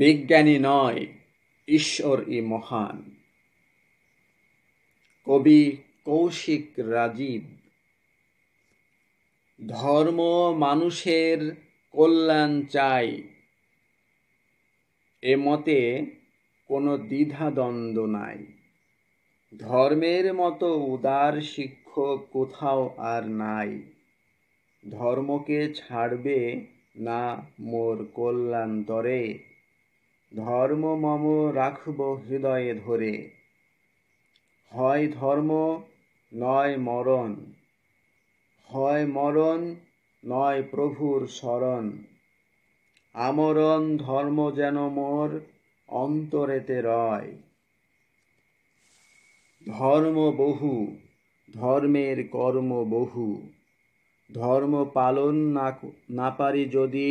বিজ্ঞানী নয় ঈশ্বর ই মহান কবি কৌশিক রাজীব ধর্ম মানুষের কল্যাণ চাই এ মতে কোনো দ্বিধাদ্বন্দ্ব নাই ধর্মের মতো উদার শিক্ষক কোথাও আর নাই ধর্মকে ছাড়বে না মোর কল্যাণ ধর্ম মম রাখব হৃদয়ে ধরে হয় ধর্ম নয় মরণ হয় মরণ নয় প্রভুর শরণ আমরণ ধর্ম যেন মোর অন্তরেতে রয় ধর্ম বহু ধর্মের কর্ম বহু ধর্ম পালন না না পারি যদি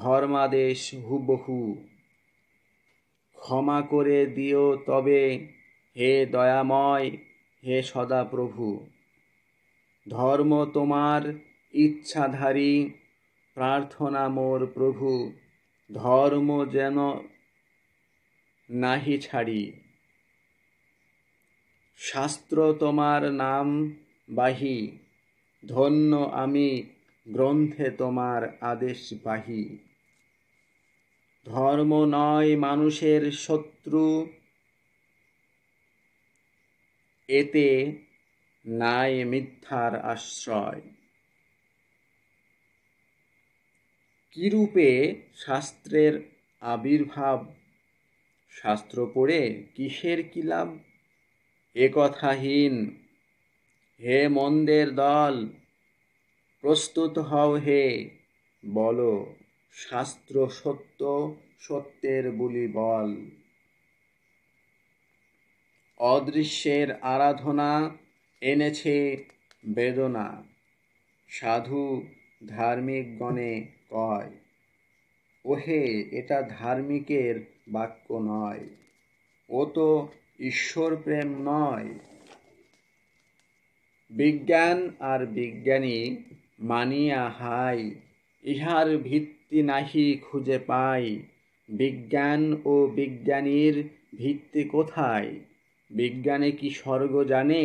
ধর্মাদেশ হুবহু ক্ষমা করে দিও তবে হে দয়াময় হে সদাপ্রভু ধর্ম তোমার ইচ্ছাধারী প্রার্থনা মোর প্রভু ধর্ম যেন নাহি ছাড়ি শাস্ত্র তোমার নাম বাহি ধন্য আমি গ্রন্থে তোমার আদেশ আদেশবাহী ধর্ম নয় মানুষের শত্রু এতে নাই মিথ্যার আশ্রয় কিরূপে শাস্ত্রের আবির্ভাব শাস্ত্র পড়ে কিসের কি লাভ এ হে মন্দের দল প্রস্তুত হও হে বলো শাস্ত্র সত্য সত্যের গুলি বল অদৃশ্যের আরাধনা এনেছে বেদনা সাধু ধার্মিকগণে কয় ওহে এটা ধার্মিকের বাক্য নয় ও তো ঈশ্বর প্রেম নয় বিজ্ঞান আর বিজ্ঞানী মানিয়া হাই ইহার ভিত্তি নাহি খুঁজে পাই বিজ্ঞান ও বিজ্ঞানীর ভিত্তি কোথায় বিজ্ঞানে কি স্বর্গ জানে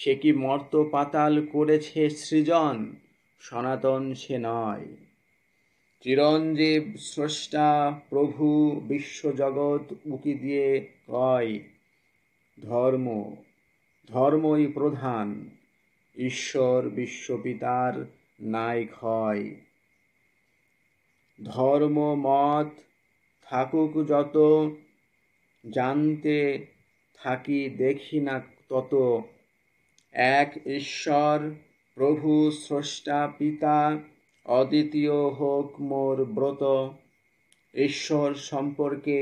সে কি মর্ত পাতাল করেছে সৃজন সনাতন সে নয় চিরঞ্জীব স্রষ্টা প্রভু বিশ্বজগৎ উকি দিয়ে কয় ধর্ম ধর্মই প্রধান ঈশ্বর বিশ্বপিতার নায়ক হয় ধর্ম মত থাকুক যত জানতে থাকি দেখি না তত এক ঈশ্বর প্রভু স্রষ্টা পিতা অদ্বিতীয় হোক মোর ব্রত ঈশ্বর সম্পর্কে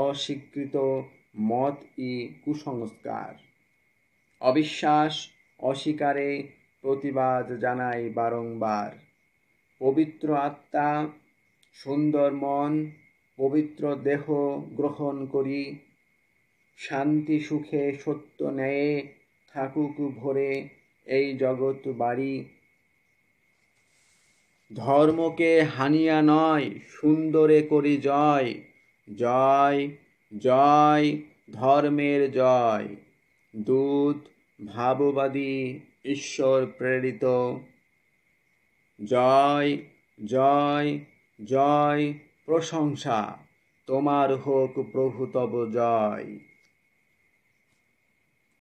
অস্বীকৃত মত ই কুসংস্কার অবিশ্বাস অস্বীকারে প্রতিবাদ জানাই বারংবার পবিত্র আত্মা সুন্দর মন পবিত্র দেহ গ্রহণ করি শান্তি সুখে সত্য ন্যায়ে থাকুক ভরে এই জগৎ বাড়ি ধর্মকে হানিয়া নয় সুন্দরে করি জয় জয় জয় ধর্মের জয় দুধ ভাববাদী ঈশ্বর প্রেরিত জয় জয় জয় প্রশংসা তোমার হোক প্রভু তব জয়